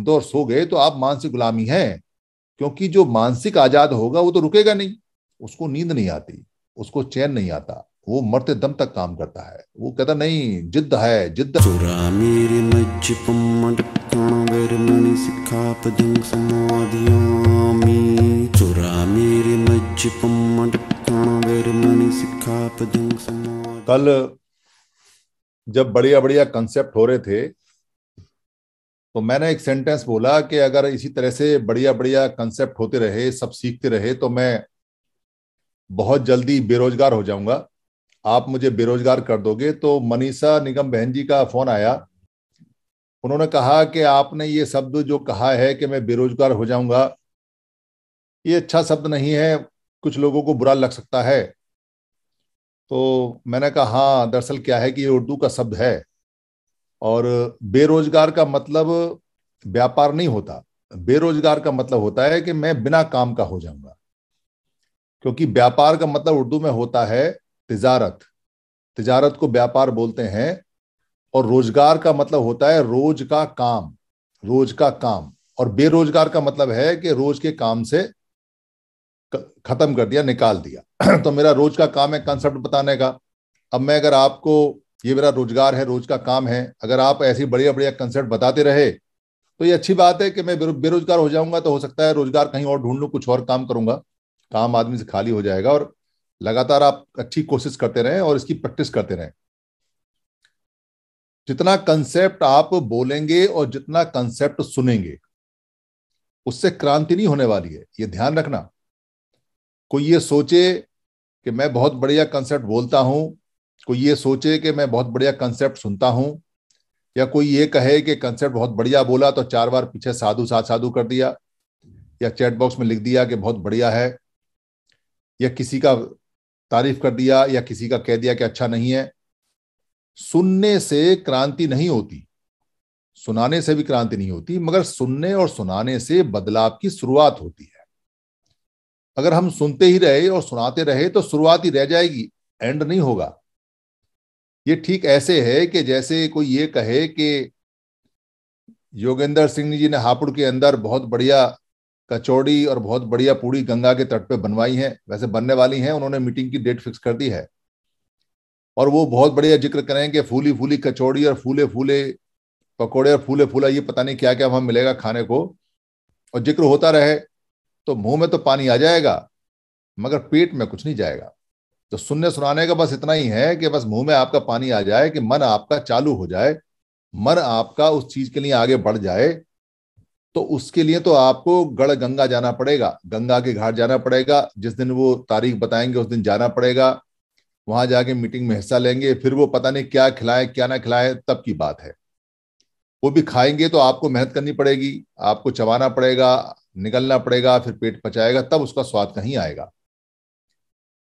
बंधो और सो गए तो आप मानसिक गुलामी हैं क्योंकि जो मानसिक आजाद होगा वो तो रुकेगा नहीं उसको नींद नहीं आती उसको चैन नहीं आता वो मरते दम तक काम करता है वो कहता नहीं जिद्द है जिद्द कल जब बढ़िया बढ़िया कंसेप्ट हो रहे थे तो मैंने एक सेंटेंस बोला कि अगर इसी तरह से बढ़िया बढ़िया कंसेप्ट होते रहे सब सीखते रहे तो मैं बहुत जल्दी बेरोजगार हो जाऊंगा आप मुझे बेरोजगार कर दोगे तो मनीषा निगम बहन जी का फोन आया उन्होंने कहा कि आपने ये शब्द जो कहा है कि मैं बेरोजगार हो जाऊंगा ये अच्छा शब्द नहीं है कुछ लोगों को बुरा लग सकता है तो मैंने कहा हाँ दरअसल क्या है कि ये उर्दू का शब्द है और बेरोजगार का मतलब व्यापार नहीं होता बेरोजगार का मतलब होता है कि मैं बिना काम का हो जाऊंगा क्योंकि व्यापार का मतलब उर्दू में होता है तिजारत तिजारत को व्यापार बोलते हैं और रोजगार का मतलब होता है रोज का काम रोज का काम और बेरोजगार का मतलब है कि रोज के काम से खत्म कर दिया निकाल दिया तो मेरा रोज का काम है कंसेप्ट बताने का अब मैं अगर आपको ये मेरा रोजगार है रोज का काम है अगर आप ऐसी बढ़िया बढ़िया कंसर्ट बताते रहे तो ये अच्छी बात है कि मैं बेरोजगार हो जाऊंगा तो हो सकता है रोजगार कहीं और ढूंढ लूँ कुछ और काम करूंगा काम आदमी से खाली हो जाएगा और लगातार आप अच्छी कोशिश करते रहें और इसकी प्रैक्टिस करते रहें जितना कंसेप्ट आप बोलेंगे और जितना कंसेप्ट सुनेंगे उससे क्रांति नहीं होने वाली है ये ध्यान रखना कोई ये सोचे कि मैं बहुत बढ़िया कंसेप्ट बोलता हूं कोई ये सोचे कि मैं बहुत बढ़िया कंसेप्ट सुनता हूँ या कोई ये कहे कि कंसेप्ट बहुत बढ़िया बोला तो चार बार पीछे साधु साथ साधु कर दिया या चैट बॉक्स में लिख दिया कि बहुत बढ़िया है या किसी का तारीफ कर दिया या किसी का कह दिया कि अच्छा नहीं है सुनने से क्रांति नहीं होती सुनाने से भी क्रांति नहीं होती मगर सुनने और सुनाने से बदलाव की शुरुआत होती है अगर हम सुनते ही रहे और सुनाते रहे तो शुरुआत ही रह जाएगी एंड नहीं होगा ये ठीक ऐसे है कि जैसे कोई ये कहे कि योगेंद्र सिंह जी ने हापुड़ के अंदर बहुत बढ़िया कचौड़ी और बहुत बढ़िया पूड़ी गंगा के तट पे बनवाई है वैसे बनने वाली हैं उन्होंने मीटिंग की डेट फिक्स कर दी है और वो बहुत बढ़िया जिक्र करें कि फूली फूली कचौड़ी और फूले फूले पकौड़े और फूले फूला ये पता नहीं क्या क्या वहां मिलेगा खाने को और जिक्र होता रहे तो मुंह में तो पानी आ जाएगा मगर पेट में कुछ नहीं जाएगा तो सुनने सुनाने का बस इतना ही है कि बस मुंह में आपका पानी आ जाए कि मन आपका चालू हो जाए मन आपका उस चीज के लिए आगे बढ़ जाए तो उसके लिए तो आपको गढ़ गंगा जाना पड़ेगा गंगा के घाट जाना पड़ेगा जिस दिन वो तारीख बताएंगे उस दिन जाना पड़ेगा वहां जाके मीटिंग में हिस्सा लेंगे फिर वो पता नहीं क्या खिलाए क्या ना खिलाए तब की बात है वो भी खाएंगे तो आपको मेहनत करनी पड़ेगी आपको चबाना पड़ेगा निकलना पड़ेगा फिर पेट पचाएगा तब उसका स्वाद कहीं आएगा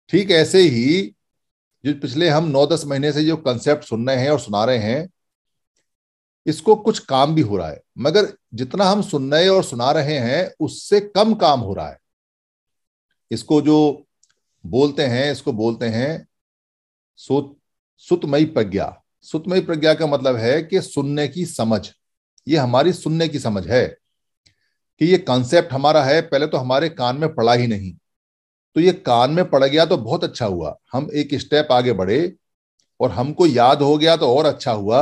ठीक ऐसे ही जो पिछले हम नौ दस महीने से जो कंसेप्ट सुन रहे हैं और सुना रहे हैं इसको कुछ काम भी हो रहा है मगर जितना हम सुन रहे और सुना रहे हैं उससे कम काम हो रहा है इसको जो बोलते हैं इसको बोलते हैं सुत सुतमयी प्रज्ञा सुतमयी प्रज्ञा का मतलब है कि सुनने की समझ ये हमारी सुनने की समझ है कि ये कॉन्सेप्ट हमारा है पहले तो हमारे कान में पड़ा ही नहीं तो ये कान में पड़ गया तो बहुत अच्छा हुआ हम एक स्टेप आगे बढ़े और हमको याद हो गया तो और अच्छा हुआ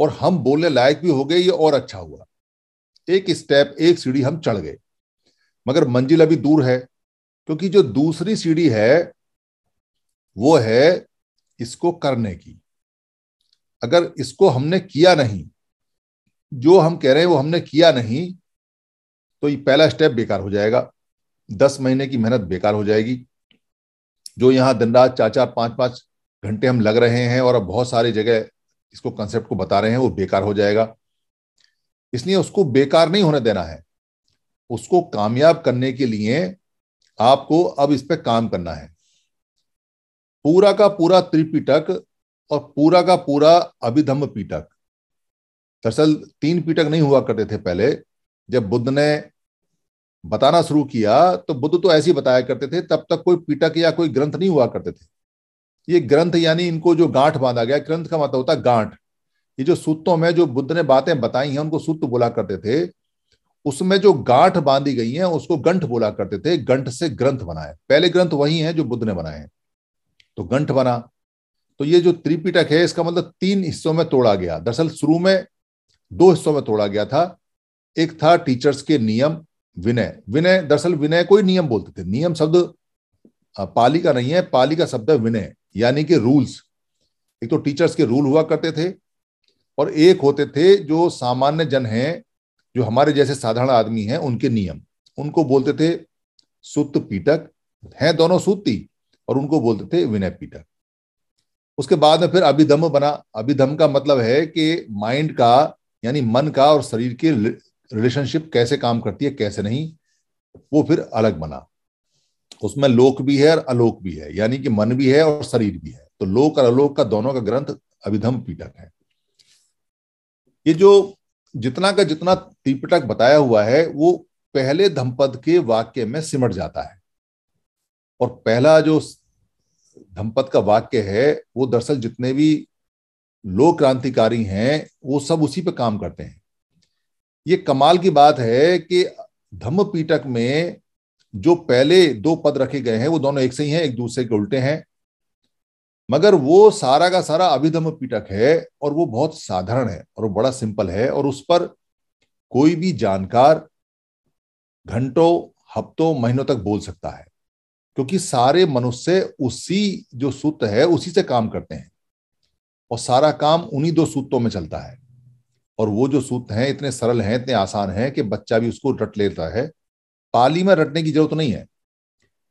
और हम बोलने लायक भी हो गए ये और अच्छा हुआ एक स्टेप एक सीढ़ी हम चढ़ गए मगर मंजिल अभी दूर है क्योंकि जो दूसरी सीढ़ी है वो है इसको करने की अगर इसको हमने किया नहीं जो हम कह रहे हैं वो हमने किया नहीं तो ये पहला स्टेप बेकार हो जाएगा दस महीने की मेहनत बेकार हो जाएगी जो यहाँ दिन रात चार चार पाँच पाँच घंटे हम लग रहे हैं और अब बहुत सारी जगह इसको कंसेप्ट को बता रहे हैं वो बेकार हो जाएगा इसलिए उसको बेकार नहीं होने देना है उसको कामयाब करने के लिए आपको अब इस पर काम करना है पूरा का पूरा त्रिपीटक और पूरा का पूरा अभिधम्म पीटक दरअसल तीन पीटक नहीं हुआ करते थे पहले जब बुद्ध ने बताना शुरू किया तो बुद्ध तो ऐसे ही बताया करते थे तब तक कोई पीटक या कोई ग्रंथ नहीं हुआ करते थे ये ग्रंथ यानी इनको जो गांठ बांधा गया ग्रंथ का मतलब होता है गांठ ये जो सूत्रों में जो बुद्ध ने बातें बताई हैं उनको सूत्र बोला करते थे उसमें जो गांठ बांधी गई है उसको गंठ बोला करते थे गंठ से ग्रंथ बनाए पहले ग्रंथ वही है जो बुद्ध ने बनाए तो गंठ बना तो ये जो त्रिपिटक है इसका मतलब तीन हिस्सों में तोड़ा गया दरअसल शुरू में दो हिस्सों में तोड़ा गया था एक था टीचर्स के नियम विनय विनय दरअसल विनय कोई नियम बोलते थे नियम शब्द पाली का नहीं है पाली का शब्द है विनय यानी कि रूल्स एक तो टीचर्स के रूल हुआ करते थे और एक होते थे जो सामान्य जन हैं जो हमारे जैसे साधारण आदमी हैं उनके नियम उनको बोलते थे सुत पीटक हैं दोनों सूती और उनको बोलते थे विनय पीटक उसके बाद में फिर अभिधम बना अभिधम का मतलब है कि माइंड का यानी मन का और शरीर के रिलेशनशिप कैसे काम करती है कैसे नहीं वो फिर अलग बना उसमें लोक भी है और अलोक भी है यानी कि मन भी है और शरीर भी है तो लोक और अलोक का दोनों का ग्रंथ अभिधम पीटक है ये जो जितना का जितना त्रिपिटक बताया हुआ है वो पहले धमपद के वाक्य में सिमट जाता है और पहला जो धमपद का वाक्य है वो दरअसल जितने भी लोक क्रांतिकारी हैं वो सब उसी पे काम करते हैं ये कमाल की बात है कि धम्म पीटक में जो पहले दो पद रखे गए हैं वो दोनों एक से ही हैं एक दूसरे के उल्टे हैं मगर वो सारा का सारा अभिधम पीटक है और वो बहुत साधारण है और वो बड़ा सिंपल है और उस पर कोई भी जानकार घंटों हफ्तों महीनों तक बोल सकता है क्योंकि सारे मनुष्य उसी जो सूत्र है उसी से काम करते हैं और सारा काम उन्हीं दो सूत्रों में चलता है और वो जो सूत्र हैं इतने सरल हैं इतने आसान हैं कि बच्चा भी उसको रट लेता है पाली में रटने की जरूरत नहीं है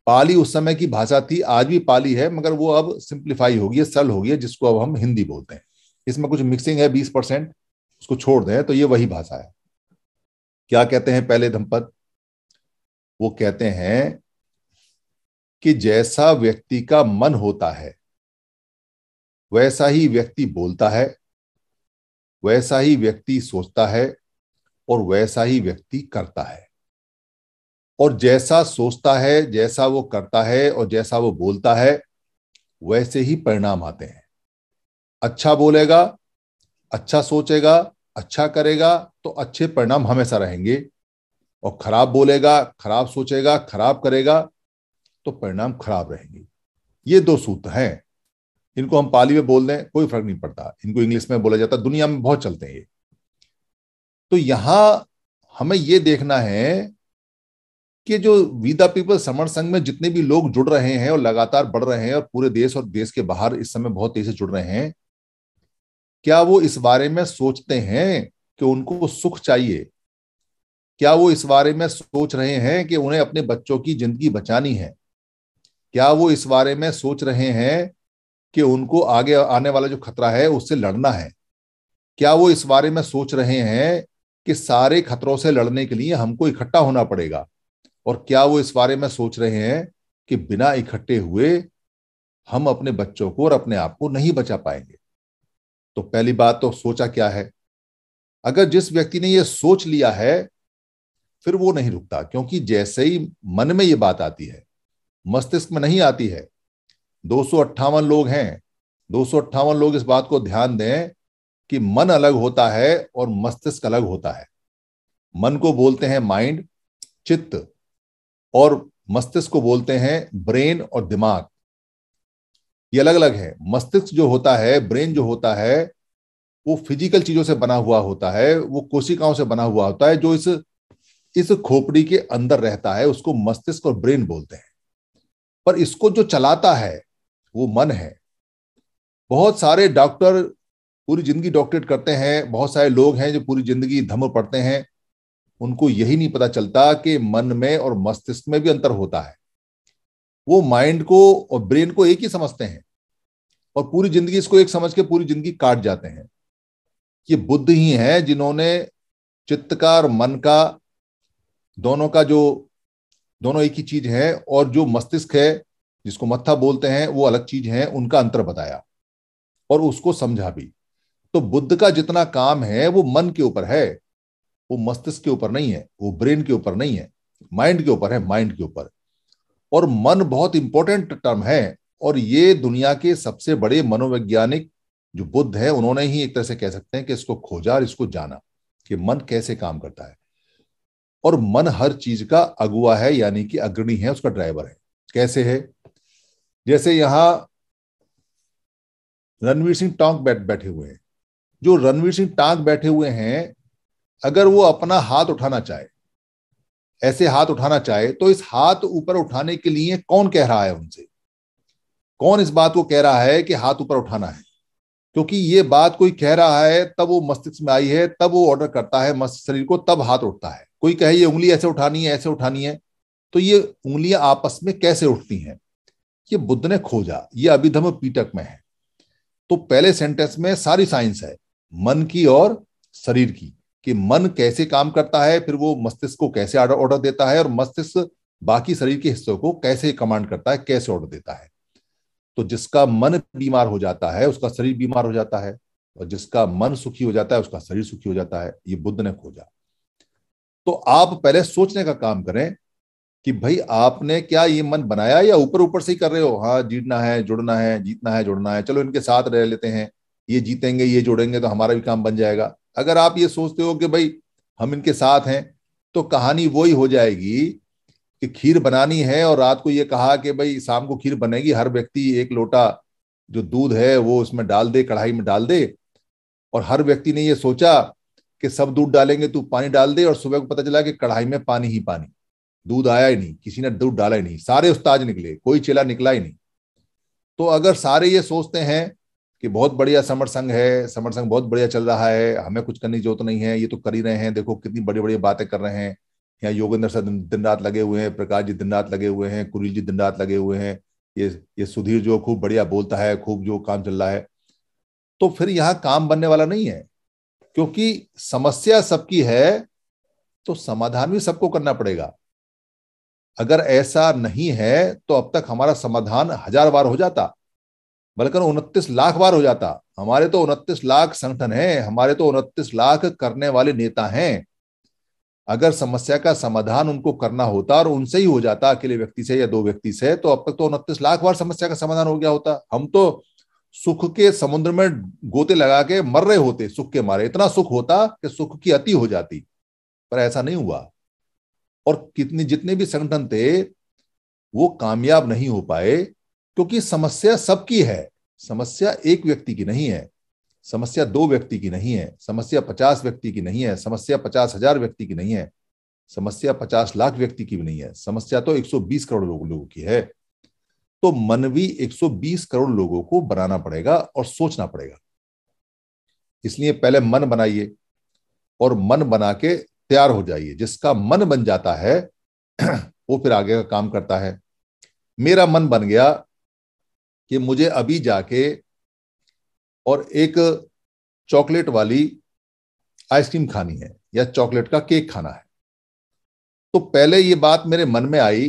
पाली उस समय की भाषा थी आज भी पाली है मगर वो अब सिंप्लीफाई होगी सरल होगी जिसको अब हम हिंदी बोलते हैं इसमें कुछ मिक्सिंग है बीस परसेंट उसको छोड़ दें तो ये वही भाषा है क्या कहते हैं पहले दंपत वो कहते हैं कि जैसा व्यक्ति का मन होता है वैसा ही व्यक्ति बोलता है वैसा ही व्यक्ति सोचता है और वैसा ही व्यक्ति करता है और जैसा सोचता है जैसा वो करता है और जैसा वो बोलता है वैसे ही परिणाम आते हैं अच्छा बोलेगा अच्छा सोचेगा अच्छा करेगा तो अच्छे परिणाम हमेशा रहेंगे और खराब बोलेगा खराब सोचेगा खराब करेगा तो परिणाम खराब रहेंगे ये दो सूत्र हैं इनको हम पाली में बोल दें कोई फर्क नहीं पड़ता इनको इंग्लिश में बोला जाता दुनिया में बहुत चलते हैं ये तो यहां हमें ये देखना है कि जो विदा पीपल समर संघ में जितने भी लोग जुड़ रहे हैं और लगातार बढ़ रहे हैं और पूरे देश और देश के बाहर इस समय बहुत तेजी से जुड़ रहे हैं क्या वो इस बारे में सोचते हैं कि उनको सुख चाहिए क्या वो इस बारे में सोच रहे हैं कि उन्हें अपने बच्चों की जिंदगी बचानी है क्या वो इस बारे में सोच रहे हैं कि उनको आगे आने वाला जो खतरा है उससे लड़ना है क्या वो इस बारे में सोच रहे हैं कि सारे खतरों से लड़ने के लिए हमको इकट्ठा होना पड़ेगा और क्या वो इस बारे में सोच रहे हैं कि बिना इकट्ठे हुए हम अपने बच्चों को और अपने आप को नहीं बचा पाएंगे तो पहली बात तो सोचा क्या है अगर जिस व्यक्ति ने यह सोच लिया है फिर वो नहीं रुकता क्योंकि जैसे ही मन में ये बात आती है मस्तिष्क में नहीं आती है दो लोग हैं दो लोग इस बात को ध्यान दें कि मन अलग होता है और मस्तिष्क अलग होता है मन को बोलते हैं माइंड चित्त और मस्तिष्क को बोलते हैं ब्रेन और दिमाग ये अलग अलग है मस्तिष्क जो होता है ब्रेन जो होता है वो फिजिकल चीजों से बना हुआ होता है वो कोशिकाओं से बना हुआ होता है जो इस इस खोपड़ी के अंदर रहता है उसको मस्तिष्क और ब्रेन बोलते हैं पर इसको जो चलाता है वो मन है बहुत सारे डॉक्टर पूरी जिंदगी डॉक्टरेट करते हैं बहुत सारे लोग हैं जो पूरी जिंदगी धम्म पढ़ते हैं उनको यही नहीं पता चलता कि मन में और मस्तिष्क में भी अंतर होता है वो माइंड को और ब्रेन को एक ही समझते हैं और पूरी जिंदगी इसको एक समझ के पूरी जिंदगी काट जाते हैं ये बुद्ध ही हैं जिन्होंने चित्त का और मन का दोनों का जो दोनों एक ही चीज है और जो मस्तिष्क है जिसको मत्था बोलते हैं वो अलग चीज है उनका अंतर बताया और उसको समझा भी तो बुद्ध का जितना काम है वो मन के ऊपर है वो मस्तिष्क के ऊपर नहीं है वो ब्रेन के ऊपर नहीं है माइंड के ऊपर है माइंड के ऊपर और मन बहुत इंपॉर्टेंट टर्म है और ये दुनिया के सबसे बड़े मनोवैज्ञानिक जो बुद्ध है उन्होंने ही एक तरह से कह सकते हैं कि इसको खोजा और इसको जाना कि मन कैसे काम करता है और मन हर चीज का अगुआ है यानी कि अग्रणी है उसका ड्राइवर है कैसे है जैसे यहां रणवीर सिंह टांग बैठ बैठे हुए हैं जो रणवीर सिंह टांग बैठे हुए हैं अगर वो अपना हाथ उठाना चाहे ऐसे हाथ उठाना चाहे तो इस हाथ ऊपर उठाने के लिए कौन कह रहा है उनसे कौन इस बात को कह रहा है कि हाथ ऊपर उठाना है क्योंकि ये बात कोई कह रहा है तब वो मस्तिष्क में आई है तब वो ऑर्डर करता है मस्तिष्क शरीर को तब हाथ उठता है कोई कहे ये उंगली ऐसे उठानी है ऐसे उठानी है तो ये उंगलियां आपस में कैसे उठती हैं ये बुद्ध ने खोजा ये अभिधम पीटक में है तो पहले सेंटेंस में सारी साइंस है मन की और शरीर की कि मन कैसे काम करता है फिर वो मस्तिष्क को कैसे ऑर्डर देता है और मस्तिष्क बाकी शरीर के हिस्सों को कैसे कमांड करता है कैसे ऑर्डर देता है तो जिसका मन बीमार हो जाता है उसका शरीर बीमार हो जाता है और जिसका मन सुखी हो जाता है उसका शरीर सुखी हो जाता है ये बुद्ध ने खोजा तो आप पहले सोचने का काम करें कि भाई आपने क्या ये मन बनाया या ऊपर ऊपर से ही कर रहे हो हाँ जीतना है जुड़ना है जीतना है जुड़ना है चलो इनके साथ रह लेते हैं ये जीतेंगे ये जुड़ेंगे तो हमारा भी काम बन जाएगा अगर आप ये सोचते हो कि भाई हम इनके साथ हैं तो कहानी वही हो जाएगी कि खीर बनानी है और रात को ये कहा कि भाई शाम को खीर बनेगी हर व्यक्ति एक लोटा जो दूध है वो उसमें डाल दे कढ़ाई में डाल दे और हर व्यक्ति ने ये सोचा कि सब दूध डालेंगे तू पानी डाल दे और सुबह को पता चला कि कढ़ाई में पानी ही पानी दूध आया ही नहीं किसी ने दूध डाला ही नहीं सारे उस्ताद निकले कोई चेला निकला ही नहीं तो अगर सारे ये सोचते हैं कि बहुत बढ़िया समर संघ है समर संघ बहुत बढ़िया चल रहा है हमें कुछ करने की जरूरत नहीं है ये तो कर ही रहे हैं देखो कितनी बड़ी बड़ी बातें कर रहे हैं यहाँ योगेंद्र सर दिन रात लगे हुए हैं प्रकाश जी दिन रात लगे हुए हैं कुरील जी दिन रात लगे हुए हैं ये ये सुधीर जो खूब बढ़िया बोलता है खूब जो काम चल रहा है तो फिर यहाँ काम बनने वाला नहीं है क्योंकि समस्या सबकी है तो समाधान भी सबको करना पड़ेगा अगर ऐसा नहीं है तो अब तक हमारा समाधान हजार बार हो जाता बल्कि उनतीस लाख बार हो जाता हमारे तो उनतीस लाख संगठन हैं हमारे तो उनतीस लाख करने वाले नेता हैं अगर समस्या का समाधान उनको करना होता और उनसे ही हो जाता अकेले व्यक्ति से या दो व्यक्ति से तो अब तक तो उनतीस लाख बार समस्या का समाधान हो गया होता हम तो सुख के समुद्र में गोते लगा के मर रहे होते सुख के मारे इतना सुख होता कि सुख की अति हो जाती पर ऐसा नहीं हुआ और कितने जितने भी संगठन थे वो कामयाब नहीं हो पाए क्योंकि समस्या सबकी है समस्या एक व्यक्ति की नहीं है समस्या दो व्यक्ति की नहीं है समस्या पचास व्यक्ति की नहीं है समस्या पचास हजार व्यक्ति की नहीं है समस्या पचास लाख व्यक्ति की भी नहीं है समस्या तो 120 करोड़ लोग, लोगों की है तो मन भी 120 करोड़ लोगों को बनाना पड़ेगा और सोचना पड़ेगा इसलिए पहले मन बनाइए और मन बना के तैयार हो जाइए जिसका मन बन जाता है वो फिर आगे का काम करता है मेरा मन बन गया कि मुझे अभी जाके और एक चॉकलेट वाली आइसक्रीम खानी है या चॉकलेट का केक खाना है तो पहले ये बात मेरे मन में आई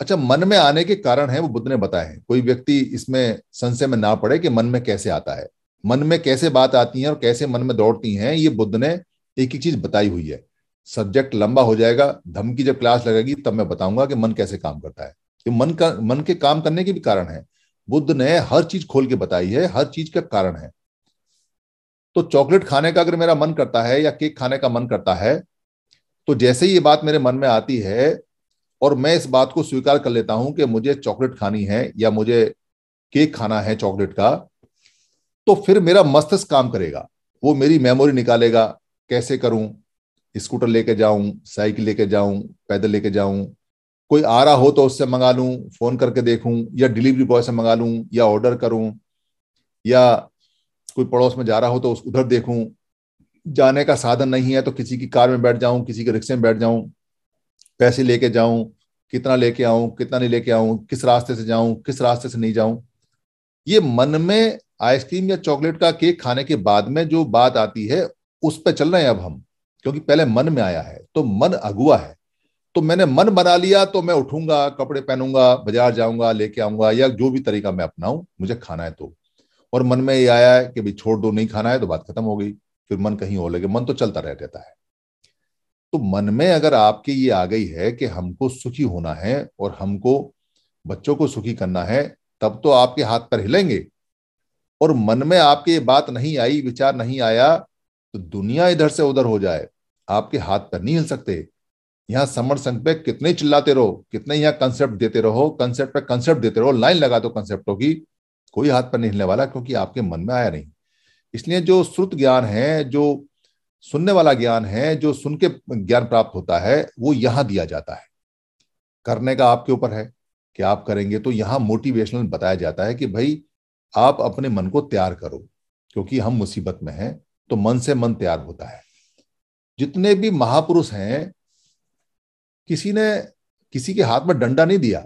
अच्छा मन में आने के कारण है वो बुद्ध ने बताए हैं कोई व्यक्ति इसमें संशय में ना पड़े कि मन में कैसे आता है मन में कैसे बात आती है और कैसे मन में दौड़ती हैं ये बुद्ध ने एक ही चीज बताई हुई है सब्जेक्ट लंबा हो जाएगा धमकी जब क्लास लगेगी तब मैं बताऊंगा कि मन कैसे काम करता है तो मन का मन के काम करने के भी कारण है बुद्ध ने हर चीज खोल के बताई है हर चीज का कारण है तो चॉकलेट खाने का अगर मेरा मन करता है या केक खाने का मन करता है तो जैसे ही ये बात मेरे मन में आती है और मैं इस बात को स्वीकार कर लेता हूं कि मुझे चॉकलेट खानी है या मुझे केक खाना है चॉकलेट का तो फिर मेरा मस्तिष्क काम करेगा वो मेरी मेमोरी निकालेगा कैसे करूं स्कूटर लेके जाऊं साइकिल लेके जाऊं पैदल लेके जाऊं कोई आ रहा हो तो उससे मंगा लूं फोन करके देखूं या डिलीवरी बॉय से मंगा लूं या ऑर्डर करूं या कोई पड़ोस में जा रहा हो तो उस उधर देखूं जाने का साधन नहीं है तो किसी की कार में बैठ जाऊं किसी के रिक्शे में बैठ जाऊं पैसे लेके जाऊं कितना लेके आऊं कितना नहीं लेके आऊं किस रास्ते से जाऊं किस रास्ते से नहीं जाऊं ये मन में आइसक्रीम या चॉकलेट का केक खाने के बाद में जो बात आती है उस पर चल रहे हैं अब हम क्योंकि पहले मन में आया है तो मन अगुआ है तो मैंने मन बना लिया तो मैं उठूंगा कपड़े पहनूंगा बाजार जाऊंगा लेके आऊंगा या जो भी तरीका मैं अपनाऊं मुझे खाना है तो और मन में ये आया है कि भाई छोड़ दो नहीं खाना है तो बात खत्म हो गई फिर मन कहीं और लगे मन तो चलता रह जाता है तो मन में अगर आपके ये आ गई है कि हमको सुखी होना है और हमको बच्चों को सुखी करना है तब तो आपके हाथ पर हिलेंगे और मन में आपके ये बात नहीं आई विचार नहीं आया तो दुनिया इधर से उधर हो जाए आपके हाथ पर नहीं हिल सकते यहाँ समर संघ पे कितने चिल्लाते रहो कितने यहाँ कंसेप्ट देते रहो कंसेप्ट पे कंसेप्ट देते रहो लाइन लगा दो कंसेप्टों की कोई हाथ पर नहीं हिलने वाला क्योंकि आपके मन में आया नहीं इसलिए जो श्रुत ज्ञान है जो सुनने वाला ज्ञान है जो सुन के ज्ञान प्राप्त होता है वो यहां दिया जाता है करने का आपके ऊपर है कि आप करेंगे तो यहाँ मोटिवेशनल बताया जाता है कि भाई आप अपने मन को तैयार करो क्योंकि हम मुसीबत में हैं तो मन से मन तैयार होता है जितने भी महापुरुष हैं किसी ने किसी के हाथ में डंडा नहीं दिया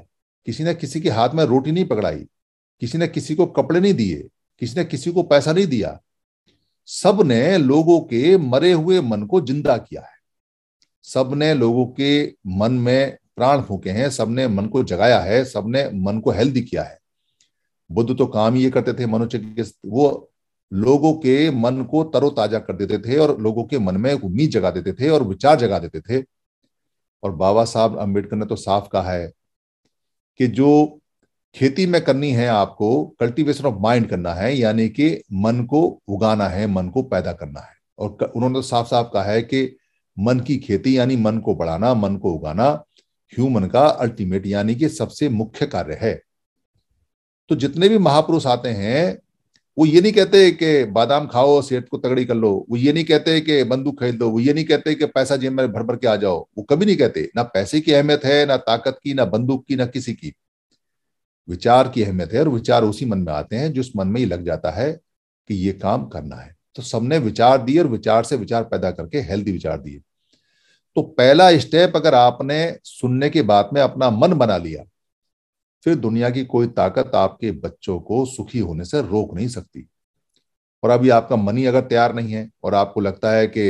किसी ने किसी के हाथ में रोटी नहीं पकड़ाई किसी ने किसी को कपड़े नहीं दिए किसी ने किसी को पैसा नहीं दिया सब ने लोगों के मरे हुए मन को जिंदा किया है सब ने लोगों के मन में प्राण फूके हैं सबने मन को जगाया है सबने मन को हेल्दी किया है बुद्ध तो काम ये करते थे मनोचिकित्सा वो लोगों के मन को तरोताजा कर देते थे और लोगों के मन में उम्मीद जगा देते थे और विचार जगा देते थे और बाबा साहब अम्बेडकर ने तो साफ कहा है कि जो खेती में करनी है आपको कल्टीवेशन ऑफ माइंड करना है यानी कि मन को उगाना है मन को पैदा करना है और उन्होंने तो साफ साफ कहा है कि मन की खेती यानी मन को बढ़ाना मन को उगाना ह्यूमन का अल्टीमेट यानी कि सबसे मुख्य कार्य है तो जितने भी महापुरुष आते हैं वो ये नहीं कहते कि बादाम खाओ सेहत को तगड़ी कर लो वो ये नहीं कहते कि बंदूक खरीद लो वो ये नहीं कहते कि पैसा जेब में भर भर के आ जाओ वो कभी नहीं कहते ना पैसे की अहमियत है ना ताकत की ना बंदूक की ना किसी की विचार की अहमियत है और विचार उसी मन में आते हैं जिस मन में ही लग जाता है कि ये काम करना है तो सबने विचार दिए और विचार से विचार पैदा करके हेल्दी विचार दिए तो पहला स्टेप अगर आपने सुनने के बाद में अपना मन बना लिया फिर दुनिया की कोई ताकत आपके बच्चों को सुखी होने से रोक नहीं सकती और अभी आपका मनी अगर तैयार नहीं है और आपको लगता है कि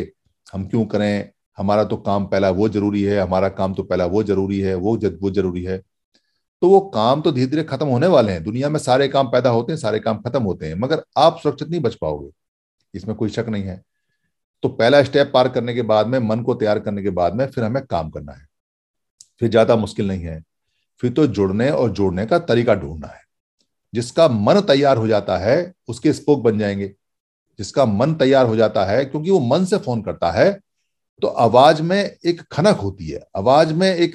हम क्यों करें हमारा तो काम पहला वो जरूरी है हमारा काम तो पहला वो जरूरी है वो जद वो जरूरी है तो वो काम तो धीरे धीरे खत्म होने वाले हैं दुनिया में सारे काम पैदा होते हैं सारे काम खत्म होते हैं मगर आप सुरक्षित नहीं बच पाओगे इसमें कोई शक नहीं है तो पहला स्टेप पार करने के बाद में मन को तैयार करने के बाद में फिर हमें काम करना है फिर ज्यादा मुश्किल नहीं है फिर तो जुड़ने और जोड़ने का तरीका ढूंढना है जिसका मन तैयार हो जाता है उसके स्पोक बन जाएंगे जिसका मन तैयार हो जाता है क्योंकि वो मन से फोन करता है तो आवाज में एक खनक होती है आवाज में एक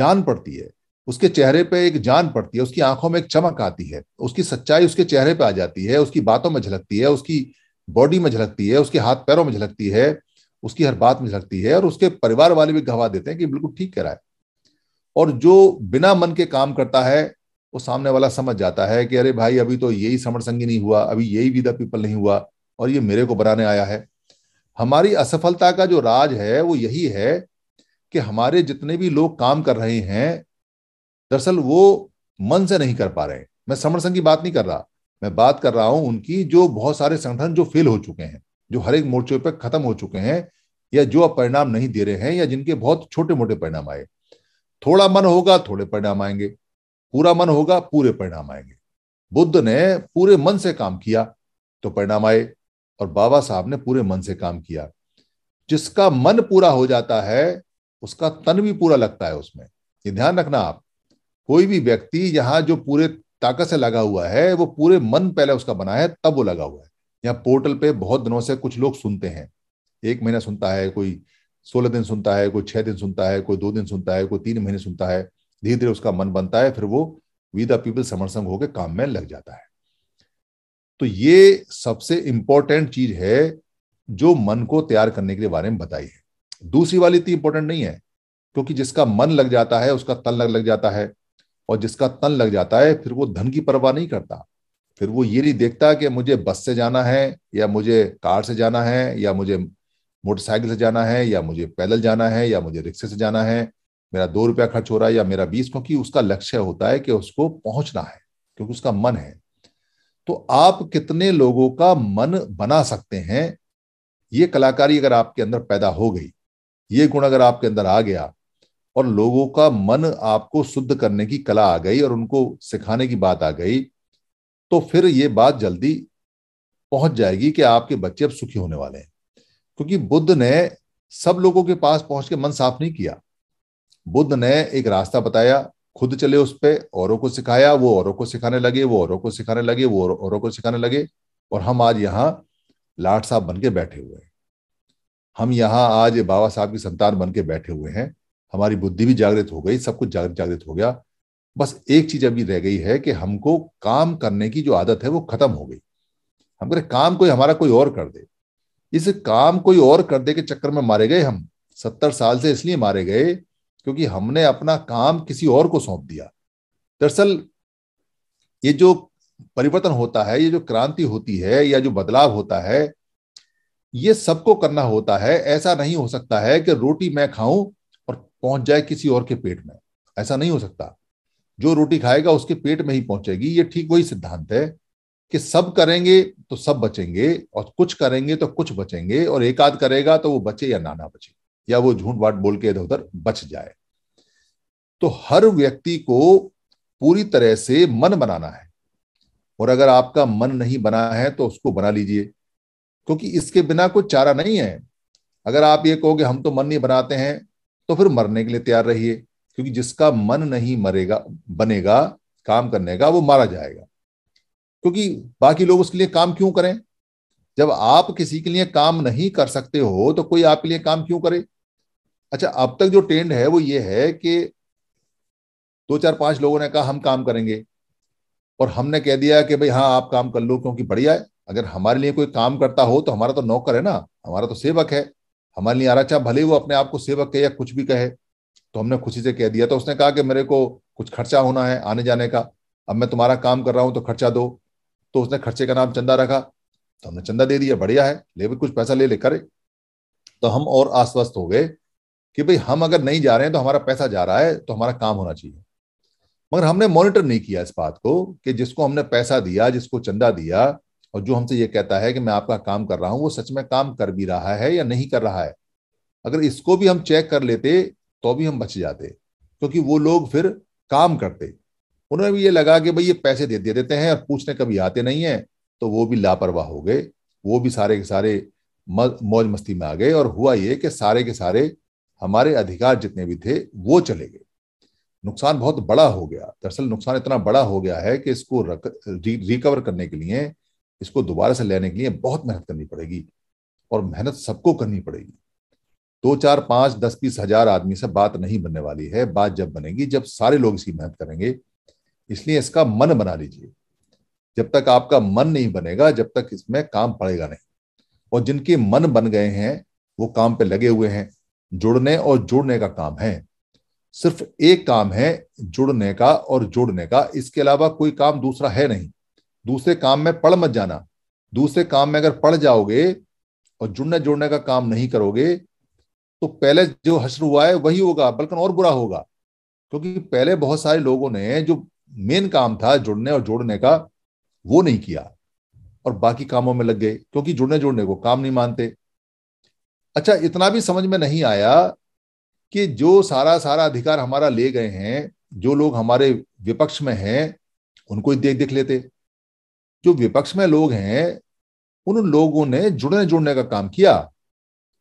जान पड़ती है उसके चेहरे पे एक जान पड़ती है उसकी आंखों में एक चमक आती है उसकी सच्चाई उसके चेहरे पे आ जाती है उसकी बातों में झलकती है उसकी बॉडी में झलकती है उसके हाथ पैरों में झलकती है उसकी हर बात में झलकती है और उसके परिवार वाले भी गवा देते हैं कि बिल्कुल ठीक कह रहा है और जो बिना मन के काम करता है वो सामने वाला समझ जाता है कि अरे भाई अभी तो यही समण संगी नहीं हुआ अभी यही विदा पीपल नहीं हुआ और ये मेरे को बनाने आया है हमारी असफलता का जो राज है वो यही है कि हमारे जितने भी लोग काम कर रहे हैं दरअसल वो मन से नहीं कर पा रहे मैं समण संघ की बात नहीं कर रहा मैं बात कर रहा हूं उनकी जो बहुत सारे संगठन जो फेल हो चुके हैं जो हर एक मोर्चे पर खत्म हो चुके हैं या जो अब परिणाम नहीं दे रहे हैं या जिनके बहुत छोटे मोटे परिणाम आए थोड़ा मन होगा थोड़े परिणाम आएंगे पूरा मन होगा पूरे परिणाम आएंगे बुद्ध ने पूरे मन से काम किया तो परिणाम आए और बाबा साहब ने पूरे मन से काम किया जिसका मन पूरा हो जाता है उसका तन भी पूरा लगता है उसमें ये ध्यान रखना आप कोई भी व्यक्ति यहां जो पूरे ताकत से लगा हुआ है वो पूरे मन पहले उसका बना है तब वो लगा हुआ है यहाँ पोर्टल पे बहुत दिनों से कुछ लोग सुनते हैं एक महीना सुनता है कोई सोलह दिन सुनता है कोई छह दिन सुनता है कोई दो दिन सुनता है कोई तीन महीने सुनता है धीरे धीरे उसका मन बनता है फिर वो वी द पीपल समरसंग होकर काम में लग जाता है तो ये सबसे इंपॉर्टेंट चीज है जो मन को तैयार करने के बारे में बताई है दूसरी वाली इतनी इंपॉर्टेंट नहीं है क्योंकि जिसका मन लग जाता है उसका तन लग लग जाता है और जिसका तन लग जाता है फिर वो धन की परवाह नहीं करता फिर वो ये नहीं देखता कि मुझे बस से जाना है या मुझे कार से जाना है या मुझे मोटरसाइकिल से जाना है या मुझे पैदल जाना है या मुझे रिक्शे से जाना है मेरा दो रुपया खर्च हो रहा है या मेरा बीस क्योंकि उसका लक्ष्य होता है कि उसको पहुंचना है क्योंकि उसका मन है तो आप कितने लोगों का मन बना सकते हैं ये कलाकारी अगर आपके अंदर पैदा हो गई ये गुण अगर आपके अंदर आ गया और लोगों का मन आपको शुद्ध करने की कला आ गई और उनको सिखाने की बात आ गई तो फिर ये बात जल्दी पहुंच जाएगी कि आपके बच्चे अब सुखी होने वाले हैं क्योंकि बुद्ध ने सब लोगों के पास पहुंच के मन साफ नहीं किया बुद्ध ने एक रास्ता बताया खुद चले उस पर औरों को सिखाया वो औरों को सिखाने लगे वो औरों को सिखाने लगे वो औरों को सिखाने लगे और हम आज यहाँ लाट साहब बन के बैठे हुए हैं हम यहाँ आज बाबा साहब की संतान बन के बैठे हुए हैं हमारी बुद्धि भी जागृत हो गई सब कुछ जागृत हो गया बस एक चीज अभी रह गई है कि हमको काम करने की जो आदत है वो खत्म हो गई हम कह काम कोई हमारा कोई और कर दे इस काम कोई और कर दे के चक्कर में मारे गए हम सत्तर साल से इसलिए मारे गए क्योंकि हमने अपना काम किसी और को सौंप दिया दरअसल ये जो परिवर्तन होता है ये जो क्रांति होती है या जो बदलाव होता है ये सबको करना होता है ऐसा नहीं हो सकता है कि रोटी मैं खाऊं और पहुंच जाए किसी और के पेट में ऐसा नहीं हो सकता जो रोटी खाएगा उसके पेट में ही पहुंचेगी ये ठीक वही सिद्धांत है कि सब करेंगे तो सब बचेंगे और कुछ करेंगे तो कुछ बचेंगे और एक आध करेगा तो वो बचे या ना ना बचे या वो झूठ बाट बोल के इधर उधर बच जाए तो हर व्यक्ति को पूरी तरह से मन बनाना है और अगर आपका मन नहीं बना है तो उसको बना लीजिए क्योंकि इसके बिना कोई चारा नहीं है अगर आप ये कहोगे हम तो मन नहीं बनाते हैं तो फिर मरने के लिए तैयार रहिए क्योंकि जिसका मन नहीं मरेगा बनेगा काम करने का वो मारा जाएगा क्योंकि बाकी लोग उसके लिए काम क्यों करें जब आप किसी के लिए काम नहीं कर सकते हो तो कोई आपके लिए काम क्यों करे अच्छा अब तक जो ट्रेंड है वो ये है कि दो चार पांच लोगों ने कहा हम काम करेंगे और हमने कह दिया कि भाई हाँ आप काम कर लो क्योंकि बढ़िया है अगर हमारे लिए कोई काम करता हो तो हमारा तो नौकर है ना हमारा तो सेवक है हमारे लिए आराचा भले वो अपने आप को सेवक कहे या कुछ भी कहे तो हमने खुशी से कह दिया तो उसने कहा कि मेरे को कुछ खर्चा होना है आने जाने का अब मैं तुम्हारा काम कर रहा हूं तो खर्चा दो तो उसने खर्चे का नाम चंदा रखा तो हमने चंदा दे दिया बढ़िया है लेबर कुछ पैसा ले ले करे तो हम और आश्वस्त हो गए कि भाई हम अगर नहीं जा रहे हैं तो हमारा पैसा जा रहा है तो हमारा काम होना चाहिए मगर हमने मॉनिटर नहीं किया इस बात को कि जिसको हमने पैसा दिया जिसको चंदा दिया और जो हमसे ये कहता है कि मैं आपका काम कर रहा हूं वो सच में काम कर भी रहा है या नहीं कर रहा है अगर इसको भी हम चेक कर लेते तो भी हम बच जाते क्योंकि वो लोग फिर काम करते उन्हें भी ये लगा कि भाई ये पैसे दे दे देते हैं और पूछने कभी आते नहीं हैं तो वो भी लापरवाह हो गए वो भी सारे के सारे मौज मस्ती में आ गए और हुआ ये कि सारे के सारे हमारे अधिकार जितने भी थे वो चले गए नुकसान बहुत बड़ा हो गया दरअसल नुकसान इतना बड़ा हो गया है कि इसको रक, री, रिकवर करने के लिए इसको दोबारा से लेने के लिए बहुत मेहनत करनी पड़ेगी और मेहनत सबको करनी पड़ेगी दो चार पांच दस बीस हजार आदमी से बात नहीं बनने वाली है बात जब बनेगी जब सारे लोग इसकी मेहनत करेंगे इसलिए इसका मन बना लीजिए जब तक आपका मन नहीं बनेगा जब तक इसमें काम पड़ेगा नहीं और जिनके मन बन गए हैं वो काम पे लगे हुए हैं जुड़ने और जोड़ने का काम है सिर्फ एक काम है जुड़ने का और जोड़ने का इसके अलावा कोई काम दूसरा है नहीं दूसरे काम में पड़ मत जाना दूसरे काम में अगर पड़ जाओगे और जुड़ने जोड़ने का काम नहीं करोगे तो पहले जो हश्र हुआ है वही होगा बल्कि और बुरा होगा क्योंकि पहले बहुत सारे लोगों ने जो मेन काम था जुड़ने और जोड़ने का वो नहीं किया और बाकी कामों में लग गए क्योंकि जुड़ने जोड़ने को काम नहीं मानते अच्छा इतना भी समझ में नहीं आया कि जो सारा सारा अधिकार हमारा ले गए हैं जो लोग हमारे विपक्ष में हैं उनको ही देख देख लेते जो विपक्ष में लोग हैं उन लोगों ने जुड़ने जुड़ने का काम किया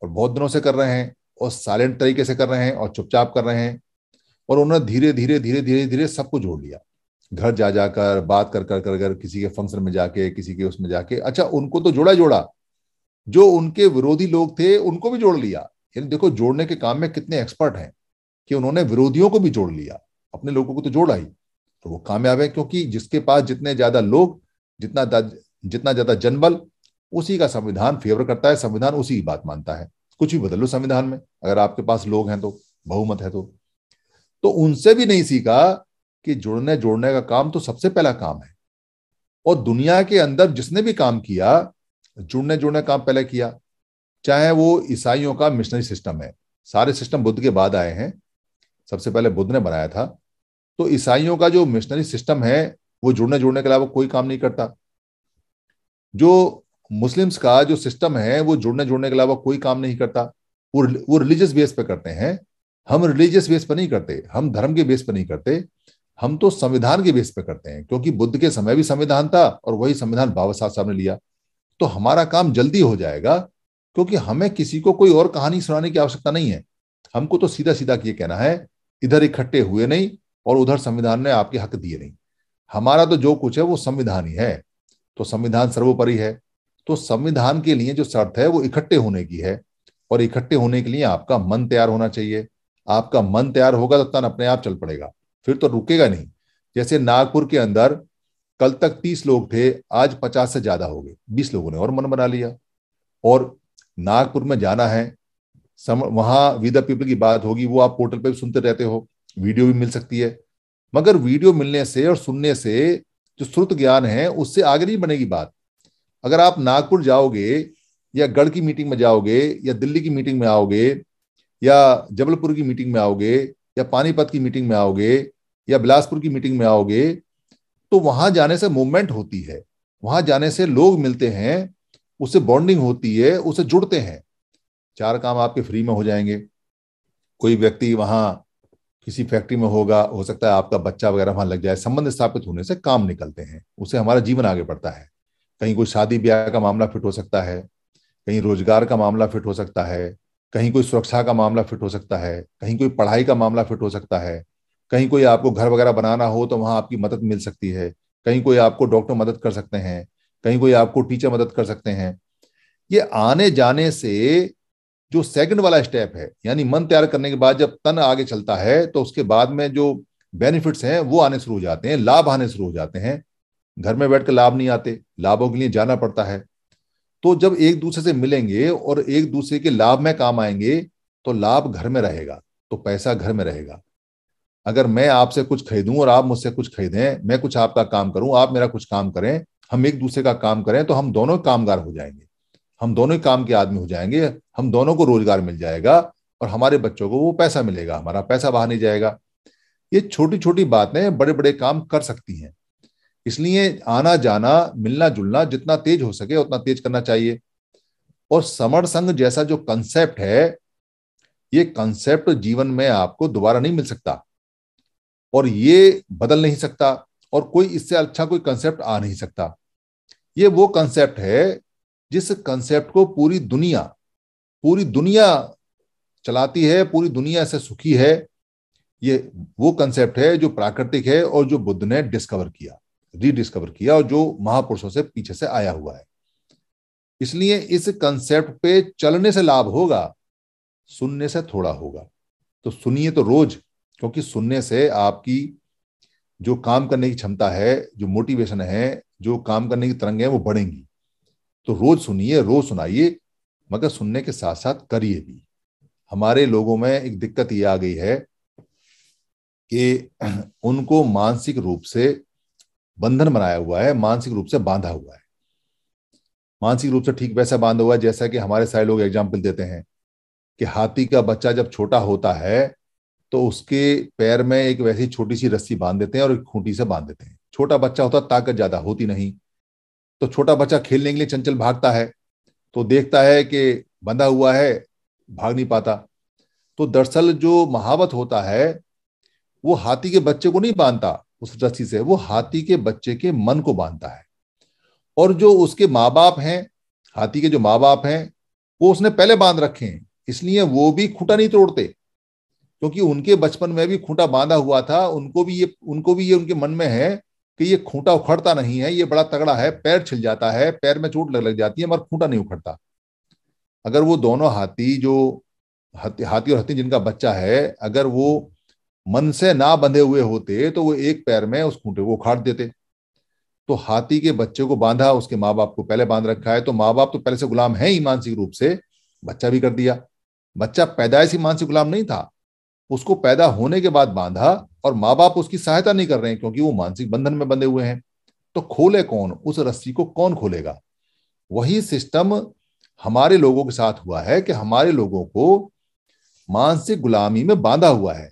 और बहुत दिनों से कर रहे हैं और साइलेंट तरीके से कर रहे हैं और चुपचाप कर रहे हैं और उन्होंने धीरे धीरे धीरे धीरे धीरे सबको जोड़ लिया घर जा जाकर बात कर कर कर कर किसी के फंक्शन में जाके किसी के उसमें जाके अच्छा उनको तो जोड़ा जोड़ा जो उनके विरोधी लोग थे उनको भी जोड़ लिया यानी देखो जोड़ने के काम में कितने एक्सपर्ट हैं कि उन्होंने विरोधियों को भी जोड़ लिया अपने लोगों को तो जोड़ा ही तो वो कामयाब है क्योंकि जिसके पास जितने ज्यादा लोग जितना जितना ज्यादा जनबल उसी का संविधान फेवर करता है संविधान उसी की बात मानता है कुछ भी बदलो संविधान में अगर आपके पास लोग हैं तो बहुमत है तो तो उनसे भी नहीं सीखा कि जुड़ने जोड़ने का काम तो सबसे पहला काम है और दुनिया के अंदर जिसने भी काम किया जुड़ने जुड़ने काम पहले किया चाहे वो ईसाइयों का मिशनरी सिस्टम है सारे सिस्टम बुद्ध के बाद आए हैं सबसे पहले बुद्ध ने बनाया था तो ईसाइयों का जो मिशनरी सिस्टम है वो जुड़ने जुड़ने के अलावा कोई काम नहीं करता जो मुस्लिम्स का जो सिस्टम है वो जुड़ने जुड़ने के अलावा कोई काम नहीं करता वो वो रिलीजियस बेस पर करते हैं हम रिलीजियस बेस पर नहीं करते हम धर्म के बेस पर नहीं करते हम तो संविधान के बेस पर करते हैं क्योंकि बुद्ध के समय भी संविधान था और वही संविधान बाबा साहब साहब ने लिया तो हमारा काम जल्दी हो जाएगा क्योंकि हमें किसी को कोई और कहानी सुनाने की आवश्यकता नहीं है हमको तो सीधा सीधा ये कहना है इधर इकट्ठे हुए नहीं और उधर संविधान ने आपके हक दिए नहीं हमारा तो जो कुछ है वो संविधान ही है तो संविधान सर्वोपरि है तो संविधान के लिए जो शर्त है वो इकट्ठे होने की है और इकट्ठे होने के लिए आपका मन तैयार होना चाहिए आपका मन तैयार होगा तो तन अपने आप चल पड़ेगा फिर तो रुकेगा नहीं जैसे नागपुर के अंदर कल तक तीस लोग थे आज पचास से ज्यादा हो गए बीस लोगों ने और मन बना लिया और नागपुर में जाना है सम वहां विद पीपल की बात होगी वो आप पोर्टल पर सुनते रहते हो वीडियो भी मिल सकती है मगर वीडियो मिलने से और सुनने से जो श्रुत ज्ञान है उससे आगे नहीं बनेगी बात अगर आप नागपुर जाओगे या गढ़ की मीटिंग में जाओगे या दिल्ली की मीटिंग में आओगे या जबलपुर की मीटिंग में आओगे या पानीपत की मीटिंग में आओगे या बिलासपुर की मीटिंग में आओगे तो वहां जाने से मूवमेंट होती है वहां जाने से लोग मिलते हैं उससे बॉन्डिंग होती है उससे जुड़ते हैं चार काम आपके फ्री में हो जाएंगे कोई व्यक्ति वहां किसी फैक्ट्री में होगा हो सकता है आपका बच्चा वगैरह वहां लग जाए संबंध स्थापित होने से काम निकलते हैं उससे हमारा जीवन आगे बढ़ता है कहीं कोई शादी ब्याह का मामला फिट हो सकता है कहीं रोजगार का मामला फिट हो सकता है कहीं कोई सुरक्षा का मामला फिट हो सकता है कहीं कोई पढ़ाई का मामला फिट हो सकता है कहीं कोई आपको घर वगैरह बनाना हो तो वहाँ आपकी मदद मिल सकती है कहीं कोई आपको डॉक्टर मदद कर सकते हैं कहीं कोई आपको टीचर मदद कर सकते हैं ये आने जाने से जो सेकंड वाला स्टेप है यानी मन तैयार करने के बाद जब तन आगे चलता है तो उसके बाद में जो बेनिफिट्स हैं वो आने शुरू हो जाते हैं लाभ आने शुरू हो जाते हैं घर में बैठ कर लाभ नहीं आते लाभों के लिए जाना पड़ता है तो जब एक दूसरे से मिलेंगे और एक दूसरे के लाभ में काम आएंगे तो लाभ घर में रहेगा तो पैसा घर में रहेगा अगर मैं आपसे कुछ खरीदूं और आप मुझसे कुछ खरीदें मैं कुछ आपका काम करूं आप मेरा कुछ काम करें हम एक दूसरे का काम करें तो हम दोनों कामगार हो जाएंगे हम दोनों ही काम के आदमी हो जाएंगे हम दोनों को रोजगार मिल जाएगा और हमारे बच्चों को वो पैसा मिलेगा हमारा पैसा बाहर नहीं जाएगा ये छोटी छोटी बातें बड़े बड़े काम कर सकती हैं इसलिए आना जाना मिलना जुलना जितना तेज हो सके उतना तेज करना चाहिए और समर संघ जैसा जो कंसेप्ट है ये कंसेप्ट जीवन में आपको दोबारा नहीं मिल सकता और ये बदल नहीं सकता और कोई इससे अच्छा कोई कंसेप्ट आ नहीं सकता ये वो कंसेप्ट है जिस कंसेप्ट को पूरी दुनिया पूरी दुनिया चलाती है पूरी दुनिया से सुखी है ये वो कंसेप्ट है जो प्राकृतिक है और जो बुद्ध ने डिस्कवर किया रीडिस्कवर किया और जो महापुरुषों से पीछे से आया हुआ है इसलिए इस कंसेप्ट पे चलने से लाभ होगा सुनने से थोड़ा होगा तो सुनिए तो रोज क्योंकि सुनने से आपकी जो काम करने की क्षमता है जो मोटिवेशन है जो काम करने की तरंग है वो बढ़ेंगी तो रोज सुनिए रोज सुनाइए मगर सुनने के साथ साथ करिए भी हमारे लोगों में एक दिक्कत ये आ गई है कि उनको मानसिक रूप से बंधन बनाया हुआ है मानसिक रूप से बांधा हुआ है मानसिक रूप से ठीक वैसा बांधा हुआ है जैसा कि हमारे सारे लोग एग्जाम्पल देते हैं कि हाथी का बच्चा जब छोटा होता है तो उसके पैर में एक वैसी छोटी सी रस्सी बांध देते हैं और एक खूंटी से बांध देते हैं छोटा बच्चा होता ताकत ज्यादा होती नहीं तो छोटा बच्चा खेलने के लिए चंचल भागता है तो देखता है कि बंधा हुआ है भाग नहीं पाता तो दरअसल जो महावत होता है वो हाथी के बच्चे को नहीं बांधता उस रस्सी से वो हाथी के बच्चे के मन को बांधता है और जो उसके माँ बाप हैं हाथी के जो माँ बाप हैं वो उसने पहले बांध रखे हैं इसलिए वो भी खूंटा नहीं तोड़ते क्योंकि उनके बचपन में भी खूंटा बांधा हुआ था उनको भी ये उनको भी ये उनके मन में है कि ये खूंटा उखड़ता नहीं है ये बड़ा तगड़ा है पैर छिल जाता है पैर में चोट लग लग जाती है मगर खूंटा नहीं उखड़ता अगर वो दोनों हाथी जो हाथी हाथी और हाथी जिनका बच्चा है अगर वो मन से ना बंधे हुए होते तो वो एक पैर में उस खूंटे को उखाड़ देते तो हाथी के बच्चे को बांधा उसके माँ बाप को पहले बांध रखा है तो माँ बाप तो पहले से गुलाम है ही मानसिक रूप से बच्चा भी कर दिया बच्चा पैदा ऐसी मानसिक गुलाम नहीं था उसको पैदा होने के बाद बांधा और माँ बाप उसकी सहायता नहीं कर रहे हैं क्योंकि वो मानसिक बंधन में बंधे हुए हैं तो खोले कौन उस रस्सी को कौन खोलेगा वही सिस्टम हमारे लोगों के साथ हुआ है कि हमारे लोगों को मानसिक गुलामी में बांधा हुआ है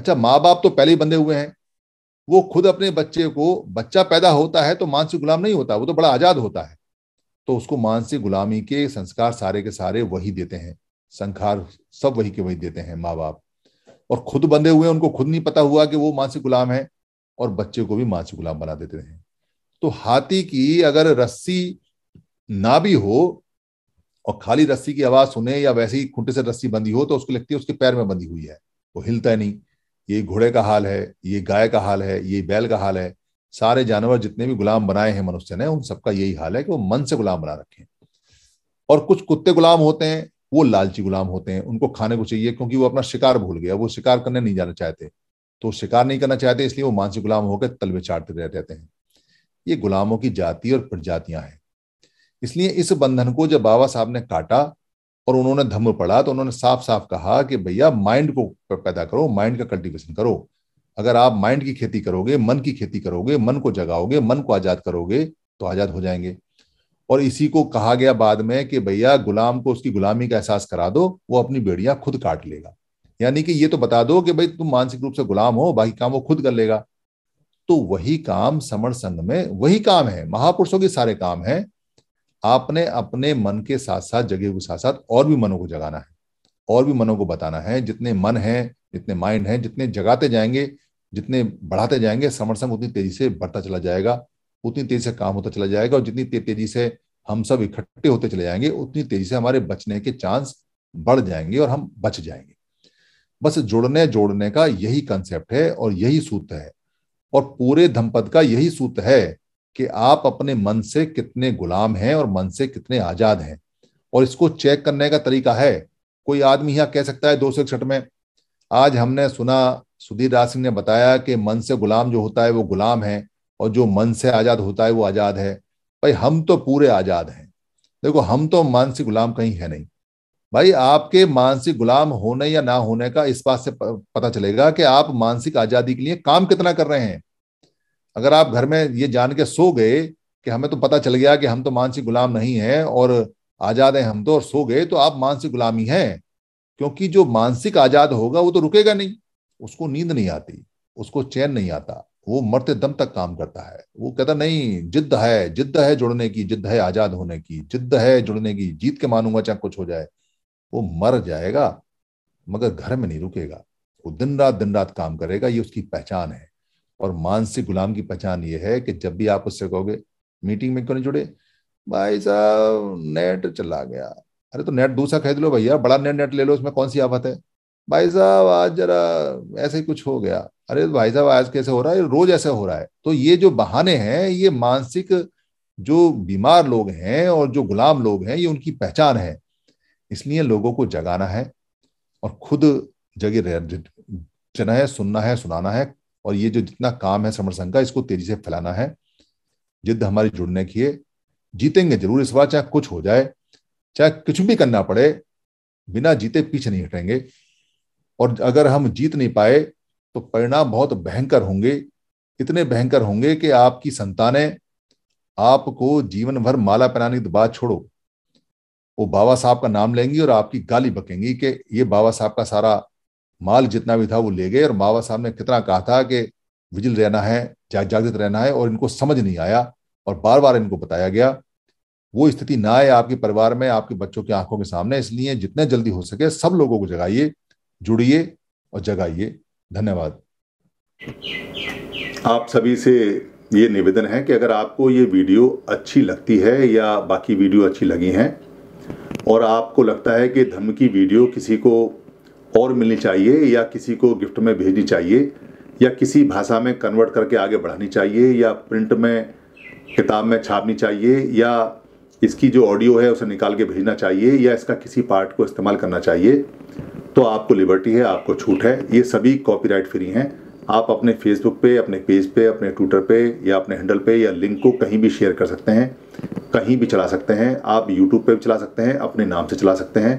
अच्छा माँ बाप तो पहले ही बंधे हुए हैं वो खुद अपने बच्चे को बच्चा पैदा होता है तो मानसिक गुलाम नहीं होता वो तो बड़ा आजाद होता है तो उसको मानसिक गुलामी के संस्कार सारे के सारे वही देते हैं संस्कार सब वही के वही देते हैं माँ बाप और खुद बंधे हुए उनको खुद नहीं पता हुआ कि वो मानसिक गुलाम है और बच्चे को भी मानसिक गुलाम बना देते हैं तो हाथी की अगर रस्सी ना भी हो और खाली रस्सी की आवाज सुने या वैसे ही खूंटे से रस्सी बंधी हो तो उसको लगती है उसके पैर में बंधी हुई है वो हिलता है नहीं ये घोड़े का हाल है ये गाय का हाल है ये बैल का हाल है सारे जानवर जितने भी गुलाम बनाए हैं मनुष्य ने उन सबका यही हाल है कि वो मन से गुलाम बना रखे और कुछ कुत्ते गुलाम होते हैं वो लालची गुलाम होते हैं उनको खाने को चाहिए क्योंकि वो अपना शिकार भूल गया वो शिकार करने नहीं जाना चाहते तो शिकार नहीं करना चाहते इसलिए वो मानसिक गुलाम होकर तलवे चाटते रह जाते हैं ये गुलामों की जाति और प्रजातियां हैं इसलिए इस बंधन को जब बाबा साहब ने काटा और उन्होंने धम्म पढ़ा तो उन्होंने साफ साफ कहा कि भैया माइंड को पैदा करो माइंड का कल्टीवेशन करो अगर आप माइंड की खेती करोगे मन की खेती करोगे मन को जगाओगे मन को आजाद करोगे तो आजाद हो जाएंगे और इसी को कहा गया बाद में कि भैया गुलाम को उसकी गुलामी का एहसास करा दो वो अपनी बेड़ियां खुद काट लेगा यानी कि ये तो बता दो कि भाई तुम मानसिक रूप से गुलाम हो बाकी काम वो खुद कर लेगा तो वही काम समण संघ में वही काम है महापुरुषों के सारे काम हैं आपने अपने मन के साथ साथ जगे के साथ साथ और भी मनों को जगाना है और भी मनों को बताना है जितने मन है जितने माइंड है जितने जगाते जाएंगे जितने बढ़ाते जाएंगे समरसम उतनी तेजी से बढ़ता चला जाएगा उतनी तेजी से काम होता चला जाएगा और जितनी तेजी से हम सब इकट्ठे होते चले जाएंगे उतनी तेजी से हमारे बचने के चांस बढ़ जाएंगे और हम बच जाएंगे बस जुड़ने जोड़ने का यही कंसेप्ट है और यही सूत्र है और पूरे धमपद का यही सूत्र है कि आप अपने मन से कितने गुलाम हैं और मन से कितने आजाद हैं और इसको चेक करने का तरीका है कोई आदमी यहाँ कह सकता है दो सौ इकसठ में आज हमने सुना सुधीर राज सिंह ने बताया कि मन से गुलाम जो होता है वो गुलाम है और जो मन से आजाद होता है वो आजाद है भाई हम तो पूरे आजाद हैं देखो हम तो मानसिक गुलाम कहीं है नहीं भाई आपके मानसिक गुलाम होने या ना होने का इस बात से पता चलेगा कि आप मानसिक आजादी के लिए काम कितना कर रहे हैं अगर आप घर में ये जान के सो गए कि हमें तो पता चल गया कि हम तो मानसिक गुलाम नहीं हैं और आज़ाद हैं हम तो और सो गए तो आप मानसिक गुलामी हैं क्योंकि जो मानसिक आज़ाद होगा वो तो रुकेगा नहीं उसको नींद नहीं आती उसको चैन नहीं आता वो मरते दम तक काम करता है वो कहता नहीं जिद्द है जिद्द है जुड़ने की जिद्द है आज़ाद होने की जिद्द है जुड़ने की जीत के मानूंगा चाहे कुछ हो जाए वो मर जाएगा मगर घर में नहीं रुकेगा वो दिन रात दिन रात काम करेगा ये उसकी पहचान है और मानसिक गुलाम की पहचान ये है कि जब भी आप उससे कहोगे मीटिंग में क्यों नहीं जुड़े भाई साहब नेट चला गया अरे तो नेट दूसरा खरीद लो भैया बड़ा नेट नेट ले लो उसमें कौन सी आफत है भाई साहब आज जरा ऐसे ही कुछ हो गया अरे तो भाई साहब आज कैसे हो रहा है रोज ऐसे हो रहा है तो ये जो बहाने हैं ये मानसिक जो बीमार लोग हैं और जो गुलाम लोग हैं ये उनकी पहचान है इसलिए लोगों को जगाना है और खुद जगह रहना है सुनना है सुनाना है और ये जो जितना काम है समर संघ का इसको तेजी से फैलाना है जिद हमारी जुड़ने की है जीतेंगे जरूर इस बार चाहे कुछ हो जाए चाहे कुछ भी करना पड़े बिना जीते पीछे नहीं हटेंगे और अगर हम जीत नहीं पाए तो परिणाम बहुत भयंकर होंगे इतने भयंकर होंगे कि आपकी संतानें आपको जीवन भर माला पहनाने की बात छोड़ो वो बाबा साहब का नाम लेंगी और आपकी गाली बकेंगी कि ये बाबा साहब का सारा माल जितना भी था वो ले गए और बाबा साहब ने कितना कहा था कि विजिल रहना है जागृत रहना है और इनको समझ नहीं आया और बार बार इनको बताया गया वो स्थिति ना आए आपके परिवार में आपके बच्चों की आंखों के सामने इसलिए जितने जल्दी हो सके सब लोगों को जगाइए जुड़िए और जगाइए धन्यवाद आप सभी से ये निवेदन है कि अगर आपको ये वीडियो अच्छी लगती है या बाकी वीडियो अच्छी लगी हैं और आपको लगता है कि धर्म की वीडियो किसी को और मिलनी चाहिए या किसी को गिफ्ट में भेजनी चाहिए या किसी भाषा में कन्वर्ट करके आगे बढ़ानी चाहिए या प्रिंट में किताब में छापनी चाहिए या इसकी जो ऑडियो है उसे निकाल के भेजना चाहिए या इसका किसी पार्ट को इस्तेमाल करना चाहिए तो आपको लिबर्टी है आपको छूट है ये सभी कॉपीराइट फ्री हैं आप अपने फेसबुक पे अपने पेज पे अपने ट्विटर पे या अपने हैंडल पे या लिंक को कहीं भी शेयर कर सकते हैं कहीं भी चला सकते हैं आप यूट्यूब पे भी चला सकते हैं अपने नाम से चला सकते हैं